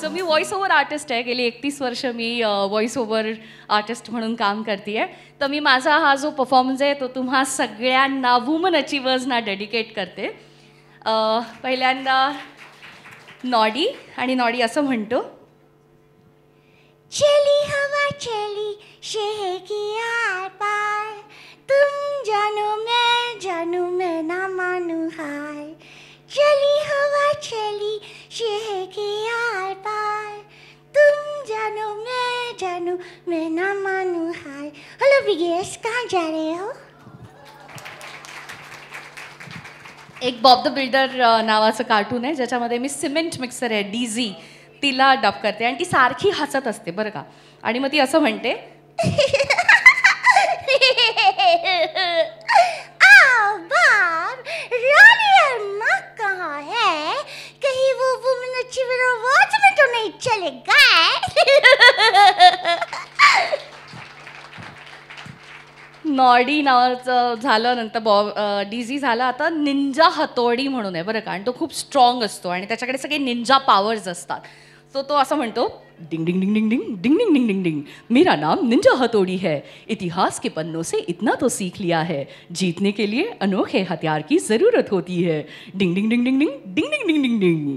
so मी voice over artist आहे गेली एकतीस वर्ष मी व्हॉइस ओव्हर आर्टिस्ट म्हणून काम करते आहे तर मी माझा हा जो परफॉर्मन्स आहे तो तुम्हा सगळ्यांना वुमन अचिव्हर्सना डेडिकेट करते पहिल्यांदा नॉडी आणि नॉडी असं म्हणतो चली हवा चली शेहे मानू मैं ना मानू हाय हेलो विगेश कहाँ जा रहे हो एक बॉब द बिल्डर नावाचं कार्टून आहे ज्याच्यामध्ये मी सिमेंट मिक्सर आहे डीझी तिला डब करते आणि ती सारखी हसत असते बरं का आणि मग ती असं म्हणते कहा है कहीं वो वुमन अचीवर अवार्ड में तो नहीं चलेगा नॉडी नावाचं झालं नंतर बॉ डीझी झाला आता निंजा हतोडी म्हणून आहे बरं का आणि तो खूप स्ट्रॉंग असतो आणि त्याच्याकडे सगळे निंजा पॉवर्स असतात सो तो असं म्हणतो डिंग डिंग डिंग डिंग डिंग डिंग डिंग डिंग डिंग डिंग मेरा नाम निंजा हतोडी है इतिहास के पन्नों से इतना तो सीख लिया है जीतने के लिए अनोखे हथियार की ज़रूरत होती है डिंग डिंग डिंग डिंग डिंग डिंग डिंग डिंग डिंग डिंग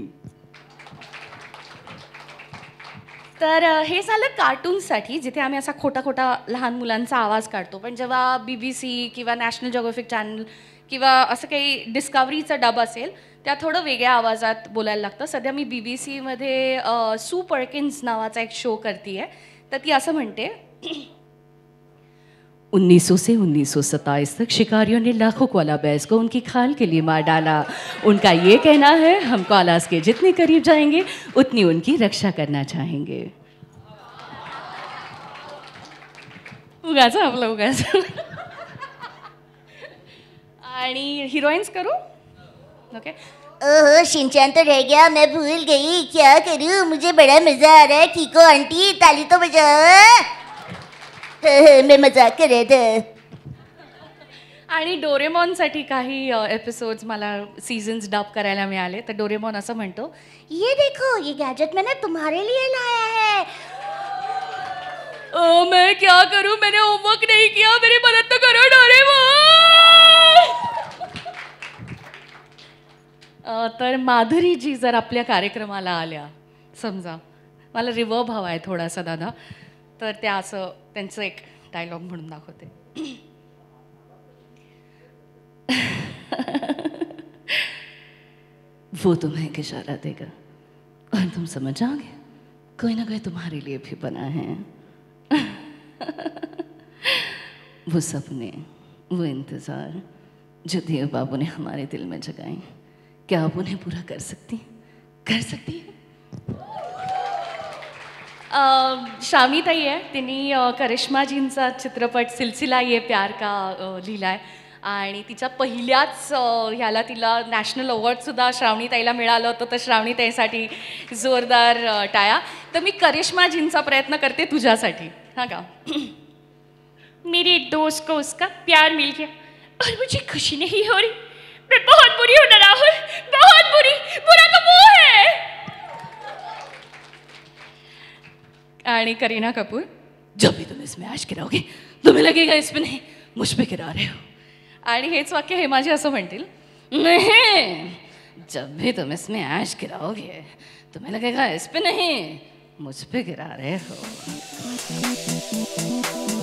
तर हे झालं कार्टूनसाठी जिथे आम्ही असा खोटा खोटा लहान मुलांचा आवाज काढतो पण जेव्हा बी बी सी किंवा नॅशनल जॉग्राफिक चॅनल किंवा असं काही डिस्कवरीचं डब असेल त्या थोडं वेगळ्या आवाजात बोलायला लागतं सध्या मी बी बी सीमध्ये सू पर्किन्स नावाचा एक शो करते आहे तर ती असं म्हणते 1900 से 1927 तक शिकारियों ने लाखों कोला बैस को उनकी खाल के लिए मार डाला उनका ये कहना है हम कोलास के जितने करीब जाएंगे उतनी उनकी रक्षा करना चाहेंगे उगाचा आपला उगाचा आणि हिरोइन्स करू ओके ओहो शिनचैन तो रह गया मैं भूल गई क्या करूं मुझे बड़ा मजा आ रहा है ठीक हो आंटी ताली तो बजाओ हे हे मी मजा केले आणि डोरेमॉनसाठी काही एपिसोड्स मला सीझन्स डब करायला मिळाले तर डोरेमॉन असं म्हणतो ये देखो ये गॅजेट मैंने तुम्हारे लिए लाया है ओ मैं क्या करूं मैंने होमवर्क नहीं किया मेरी मदद तो करो डोरेमॉन तर माधुरी जी जर आपल्या कार्यक्रमाला आल्या समजा मला रिवर्ब हवा आहे थोडासा दादा तर त्या असं त्यांचं एक डायलॉग म्हणून दाखवते वो तुम्हें एक इशारा देगा और तुम समझ आओगे कोई ना कोई तुम्हारे लिए भी बना है वो सपने वो इंतज़ार जो देव बाबू ने हमारे दिल में जगाए क्या आप उन्हें पूरा कर सकती कर सकती हैं ताई आहे तिने करिश्माजींचा चित्रपट सिलसिला ये प्यार का लिहिला आहे आणि तिच्या पहिल्याच ह्याला तिला नॅशनल अवॉर्डसुद्धा श्रावणीताईला मिळालं होतं तर श्रावणीताईसाठी जोरदार टाया तर मी करिश्माजींचा प्रयत्न करते तुझ्यासाठी हां का मेरे दोस्त को उसका प्यार मिल गया और मुझे खुशी नहीं हो रही मैं बहुत बुरी हूँ बहुत बुरी बुरा तो आणि करीना कपूर जब भी तुम इसमें गिरावगे तुम्ही तुम्हें लगेगा इसमें नहीं मुझ पर गिरा रहे हो आणि हेच वाक्य है माझे असं म्हणतील नहीं जब भी तुम इसमें ऐश गिराओगे तुम्हें लगेगा इस पे नहीं मुझ पर गिरा रहे हो